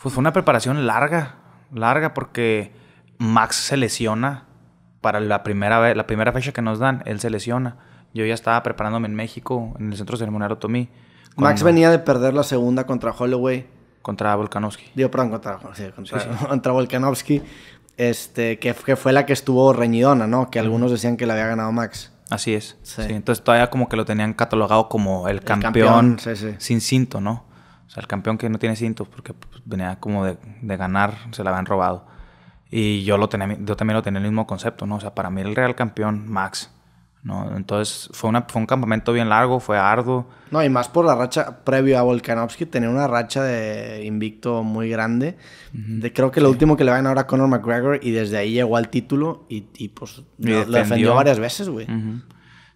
Pues, fue una preparación larga, larga, porque Max se lesiona para la primera, vez, la primera fecha que nos dan, él se lesiona. Yo ya estaba preparándome en México, en el centro ceremonial Otomí. Max venía de perder la segunda contra Holloway. Contra Volkanovski. Digo, perdón, contra, Volkanovsky. contra, Volkanovski, este, que, fue la que estuvo reñidona, ¿no? Que algunos decían que la había ganado Max. Así es. entonces todavía como que lo tenían catalogado como el campeón sin cinto, ¿no? O sea, el campeón que no tiene cintos porque pues, venía como de, ganar, se la habían robado. Y yo, lo tenía, yo también lo tenía el mismo concepto, ¿no? O sea, para mí el real campeón, Max. ¿no? Entonces fue, una, fue un campamento bien largo, fue arduo. No, y más por la racha previo a Volkanovski, tenía una racha de invicto muy grande. de, creo que lo último que le van ahora a Conor McGregor y desde ahí llegó al título y, y pues lo, defendió. varias veces, güey.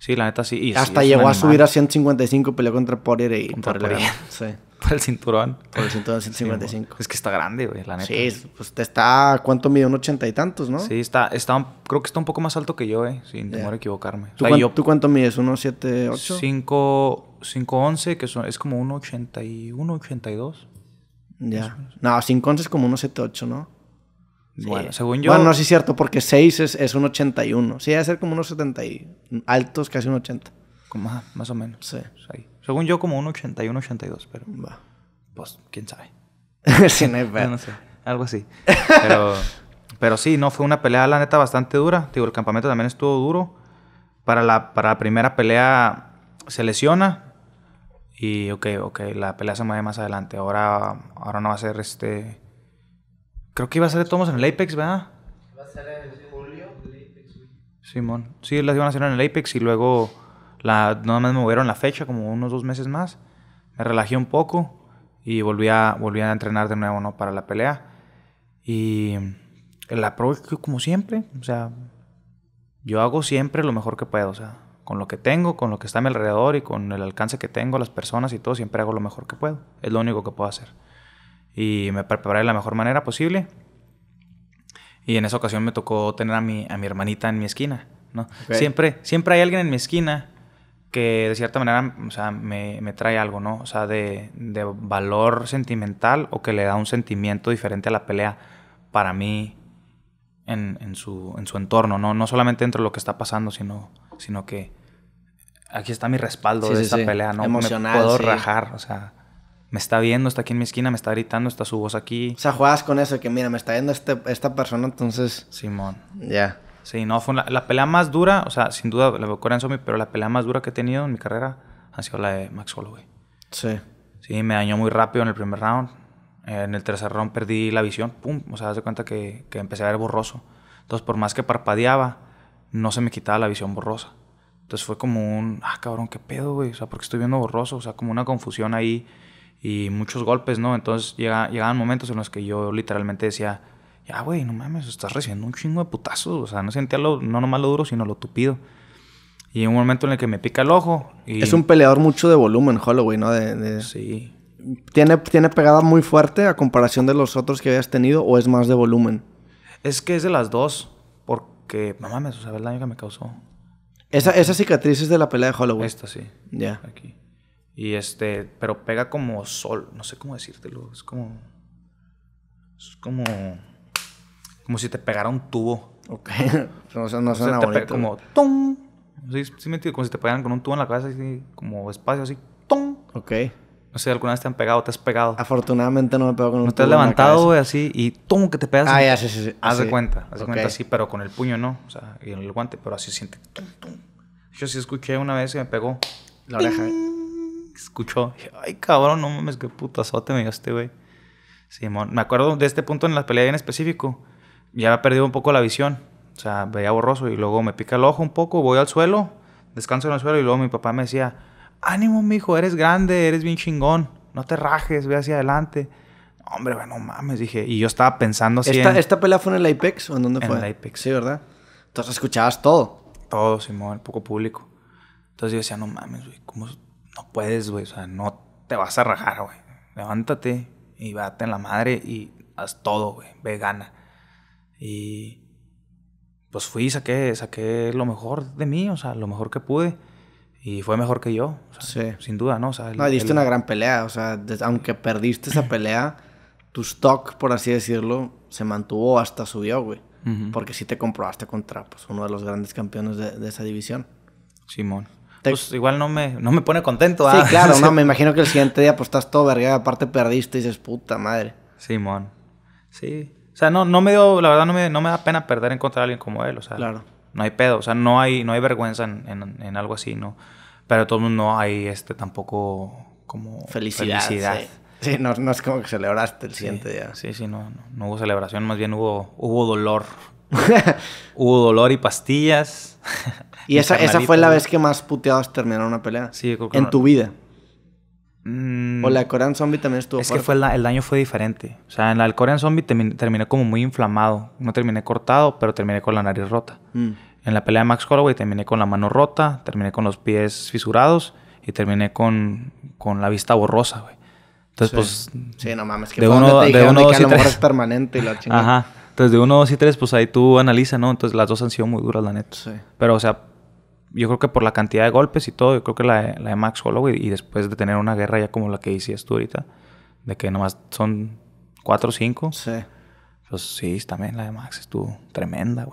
Sí, la neta sí. Hasta llegó a subir a 155, peleó contra Porter y contra Sí el cinturón. Por el cinturón 155. es que está grande, güey, la neta. Sí, pues te está, ¿cuánto mide? Un ochenta y tantos, ¿no? Sí, está, está, creo que está un poco más alto que yo, eh, sin temor a equivocarme. ¿Tú, cuánto mides? ¿Uno siete ocho? Cinco, cinco once, que son, es como un ochenta y uno, ochenta y dos. Ya. No, cinco once es como uno siete ocho, ¿no? Bueno, según yo. Bueno, no, sí es cierto, porque seis es, es un uno. Sí, debe ser como unos 70 y altos, casi un 80. Como, más o menos. Sí. sí. Pues según yo, como un 81, 82, pero. Pues, quién sabe. Si no, hay no, sé, algo así. Pero, sí, no, fue una pelea, la neta, bastante dura. Digo, el campamento también estuvo duro. Para la, primera pelea se lesiona. Y, ok, ok, la pelea se mueve más adelante. Ahora, ahora no va a ser este. Creo que iba a ser de todos en el Apex, ¿verdad? Va a ser en julio. Simón. Sí, las iban a hacer en el Apex y luego la, nada más me movieron la fecha, como unos dos meses más. Me relajé un poco y volví a, volví a entrenar de nuevo, ¿no? Para la pelea. Y la pro como siempre, o sea, yo hago siempre lo mejor que puedo, o sea, con lo que tengo, con lo que está a mi alrededor y con el alcance que tengo, las personas y todo, siempre hago lo mejor que puedo. Es lo único que puedo hacer. Y me preparé de la mejor manera posible. Y en esa ocasión me tocó tener a mi, a mi hermanita en mi esquina, ¿no? Siempre, siempre hay alguien en mi esquina que de cierta manera o sea, me, trae algo, ¿no? O sea, de, valor sentimental o que le da un sentimiento diferente a la pelea para mí en, su, en su, entorno, ¿no? No solamente dentro de lo que está pasando, sino, sino que aquí está mi respaldo de esta pelea, ¿no? Emocional, me puedo rajar, o sea, me está viendo, está aquí en mi esquina, me está gritando, está su voz aquí. O sea, juegas con eso, que mira, me está viendo este, esta persona, entonces... Simón. Ya. Sí, no, fue la, pelea más dura, o sea, sin duda la de en Zombie, pero la pelea más dura que he tenido en mi carrera ha sido la de Max Holloway. Sí. Sí, me dañó muy rápido en el primer round. Eh, en el tercer round perdí la visión, pum, o sea, das cuenta que, que empecé a ver borroso. Entonces, por más que parpadeaba, no se me quitaba la visión borrosa. Entonces fue como un, ah, cabrón, qué pedo, güey, o sea, porque estoy viendo borroso, o sea, como una confusión ahí y muchos golpes, ¿no? Entonces llega, llegaban momentos en los que yo literalmente decía, ya, güey, no mames, estás recibiendo un chingo de putazos. O sea, no sentía lo, no nomás lo duro, sino lo tupido. Y en un momento en el que me pica el ojo. Es un peleador mucho de volumen, Holloway, ¿no? De, Sí. ¿Tiene, ¿Tiene pegada muy fuerte a comparación de los otros que habías tenido o es más de volumen? Es que es de las dos. Porque, no mames, o sea, el daño que me causó. Esa, cicatriz es de la pelea de Holloway. Esta sí. Ya. Aquí. Y este, pero pega como sol. No sé cómo decírtelo. Es como. Es como como si te pegara un tubo. Ok. no, suena, no suena bonito. como ¡tum! Sí, me como si te pegaran con un tubo en la cabeza, así, como espacio, así ¡tum! Ok. No sé, alguna vez te han pegado, te has pegado. Afortunadamente no me pego con un tubo ¿No te has levantado, güey, así y ¡tum! que te pegas. Ah, ya, sí, sí. sí. Haz de cuenta, haz de cuenta así, pero con el puño no, o sea, y en el guante, pero así siente ¡tum! ¡tum! Yo sí escuché una vez que me pegó la oreja. Escuchó, ay cabrón, no mames, qué putazote me dio este güey. Simón, me acuerdo de este punto en la pelea en específico ya había perdido un poco la visión. O sea, veía borroso y luego me pica el ojo un poco, voy al suelo, descanso en el suelo y luego mi papá me decía, ánimo, mijo, eres grande, eres bien chingón, no te rajes, ve hacia adelante. Hombre, bueno, mames, dije. Y yo estaba pensando así. ¿Esta, pelea fue en el Apex o en dónde fue? En el Apex. Sí, ¿verdad? Entonces escuchabas todo. Todo, Simón, poco público. Entonces yo decía, no mames, güey, ¿cómo no puedes, güey? O sea, no te vas a rajar, güey. Levántate y bate en la madre y haz todo, güey. Ve, y pues fui y saqué, saqué lo mejor de mí, o sea, lo mejor que pude. Y fue mejor que yo, sin duda, ¿no? O sea, no, diste una gran pelea, o sea, aunque perdiste esa pelea, tu stock, por así decirlo, se mantuvo hasta subió, güey. Porque sí te comprobaste contra pues, uno de los grandes campeones de, esa división. Simón. Pues igual no me, no me pone contento. Sí, ¿ah? claro, no, me imagino que el siguiente día pues, estás todo verga, aparte perdiste y dices, puta madre. Simón. Sí, o sea, no, me dio, la verdad no me, da pena perder en contra de alguien como él, o sea. No hay pedo, o sea, no hay, no hay vergüenza en, algo así, ¿no? Pero todo mundo no hay este tampoco como felicidad. Sí, no, es como que celebraste el siguiente día. Sí, sí, no, no, hubo celebración, más bien hubo, hubo dolor. hubo dolor y pastillas. ¿Y esa, esa fue la vez que más puteados terminaron una pelea? Sí, creo que En tu vida. Mm. o la Korean Zombie también estuvo. Es que fue el, daño fue diferente. O sea, en la Korean Zombie terminé, como muy inflamado. No terminé cortado, pero terminé con la nariz rota. Mm. En la pelea de Max Holloway terminé con la mano rota, terminé con los pies fisurados y terminé con, con la vista borrosa, güey. Entonces, pues. Sí, no mames, que de uno, te de uno, dos y tres. Es permanente la chingada. Ajá. Entonces, de uno, dos y tres, pues ahí tú analiza, ¿no? Entonces, las dos han sido muy duras, la neta. Sí. Pero, o sea, yo creo que por la cantidad de golpes y todo, yo creo que la, de, la de Max Holloway y después de tener una guerra ya como la que decías tú ahorita, de que nomás son cuatro o cinco. Sí. Pues sí, también la de Max estuvo tremenda, güey.